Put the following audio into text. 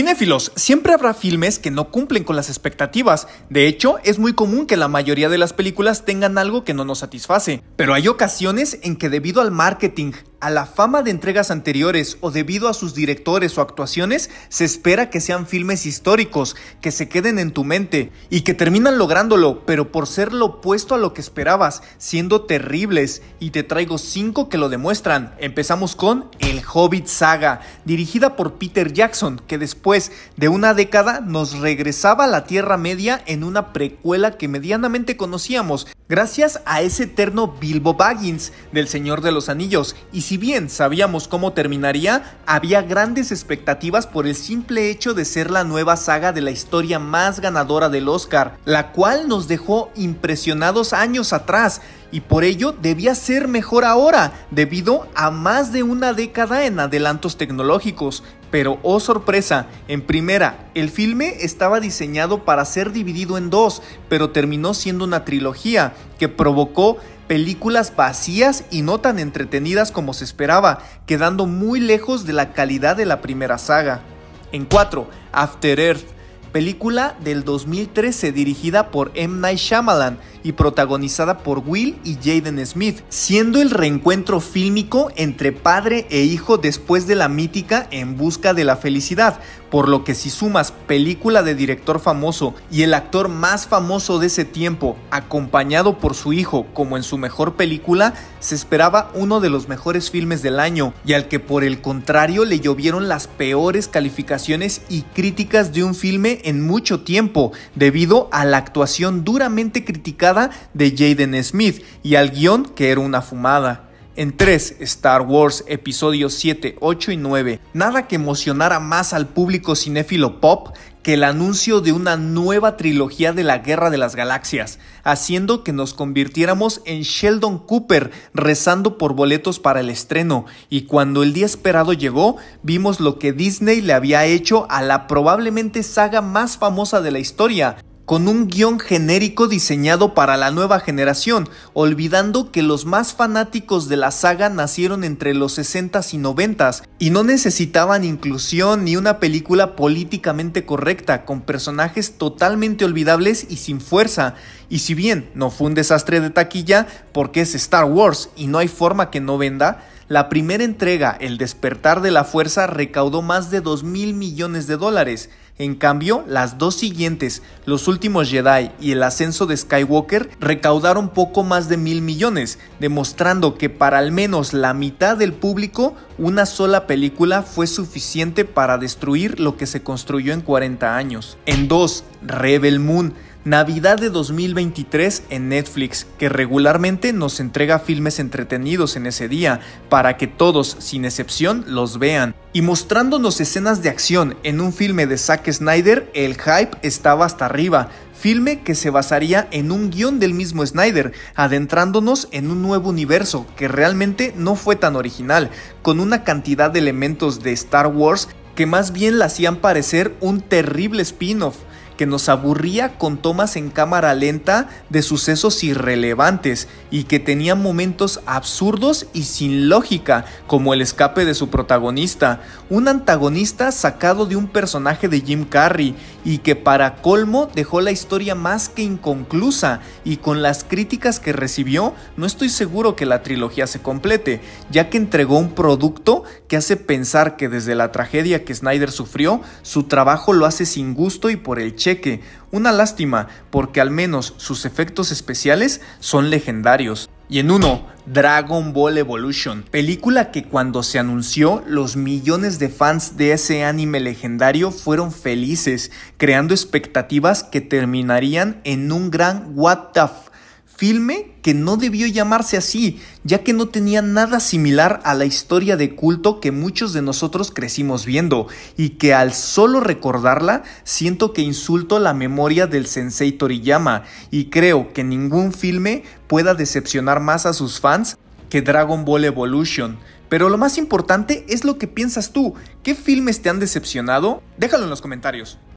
Cinéfilos, siempre habrá filmes que no cumplen con las expectativas. De hecho, es muy común que la mayoría de las películas tengan algo que no nos satisface. Pero hay ocasiones en que debido al marketing, a la fama de entregas anteriores o debido a sus directores o actuaciones, se espera que sean filmes históricos, que se queden en tu mente y que terminan lográndolo, pero por ser lo opuesto a lo que esperabas, siendo terribles, y te traigo cinco que lo demuestran. Empezamos con El Hobbit Saga, dirigida por Peter Jackson, que después de una década nos regresaba a la Tierra Media en una precuela que medianamente conocíamos, gracias a ese eterno Bilbo Baggins del Señor de los Anillos, y si bien sabíamos cómo terminaría, había grandes expectativas por el simple hecho de ser la nueva saga de la historia más ganadora del Oscar, la cual nos dejó impresionados años atrás, y por ello debía ser mejor ahora, debido a más de una década en adelantos tecnológicos. Pero, oh sorpresa, en primera, el filme estaba diseñado para ser dividido en dos, pero terminó siendo una trilogía, que provocó películas vacías y no tan entretenidas como se esperaba, quedando muy lejos de la calidad de la primera saga. En 4, After Earth película del 2013 dirigida por M. Night Shyamalan y protagonizada por Will y Jaden Smith, siendo el reencuentro fílmico entre padre e hijo después de la mítica En Busca de la Felicidad, por lo que si sumas película de director famoso y el actor más famoso de ese tiempo, acompañado por su hijo como en su mejor película, se esperaba uno de los mejores filmes del año y al que por el contrario le llovieron las peores calificaciones y críticas de un filme en mucho tiempo debido a la actuación duramente criticada de Jaden Smith y al guión que era una fumada en 3 Star Wars episodios 7, 8 y 9. Nada que emocionara más al público cinéfilo pop que el anuncio de una nueva trilogía de la Guerra de las Galaxias, haciendo que nos convirtiéramos en Sheldon Cooper rezando por boletos para el estreno, y cuando el día esperado llegó, vimos lo que Disney le había hecho a la probablemente saga más famosa de la historia, con un guión genérico diseñado para la nueva generación, olvidando que los más fanáticos de la saga nacieron entre los 60s y 90s y no necesitaban inclusión ni una película políticamente correcta, con personajes totalmente olvidables y sin fuerza. Y si bien no fue un desastre de taquilla, porque es Star Wars y no hay forma que no venda, la primera entrega, El despertar de la fuerza, recaudó más de 2 mil millones de dólares en cambio, las dos siguientes, Los Últimos Jedi y El Ascenso de Skywalker, recaudaron poco más de mil millones, demostrando que para al menos la mitad del público, una sola película fue suficiente para destruir lo que se construyó en 40 años. En 2, Rebel Moon Navidad de 2023 en Netflix, que regularmente nos entrega filmes entretenidos en ese día, para que todos, sin excepción, los vean. Y mostrándonos escenas de acción en un filme de Zack Snyder, el hype estaba hasta arriba, filme que se basaría en un guión del mismo Snyder, adentrándonos en un nuevo universo que realmente no fue tan original, con una cantidad de elementos de Star Wars que más bien la hacían parecer un terrible spin-off que nos aburría con tomas en cámara lenta de sucesos irrelevantes y que tenía momentos absurdos y sin lógica, como el escape de su protagonista, un antagonista sacado de un personaje de Jim Carrey y que para colmo dejó la historia más que inconclusa y con las críticas que recibió no estoy seguro que la trilogía se complete, ya que entregó un producto que hace pensar que desde la tragedia que Snyder sufrió, su trabajo lo hace sin gusto y por el una lástima, porque al menos sus efectos especiales son legendarios. Y en uno, Dragon Ball Evolution, película que cuando se anunció los millones de fans de ese anime legendario fueron felices, creando expectativas que terminarían en un gran what the filme que no debió llamarse así, ya que no tenía nada similar a la historia de culto que muchos de nosotros crecimos viendo, y que al solo recordarla siento que insulto la memoria del sensei Toriyama, y creo que ningún filme pueda decepcionar más a sus fans que Dragon Ball Evolution. Pero lo más importante es lo que piensas tú. ¿Qué filmes te han decepcionado? Déjalo en los comentarios.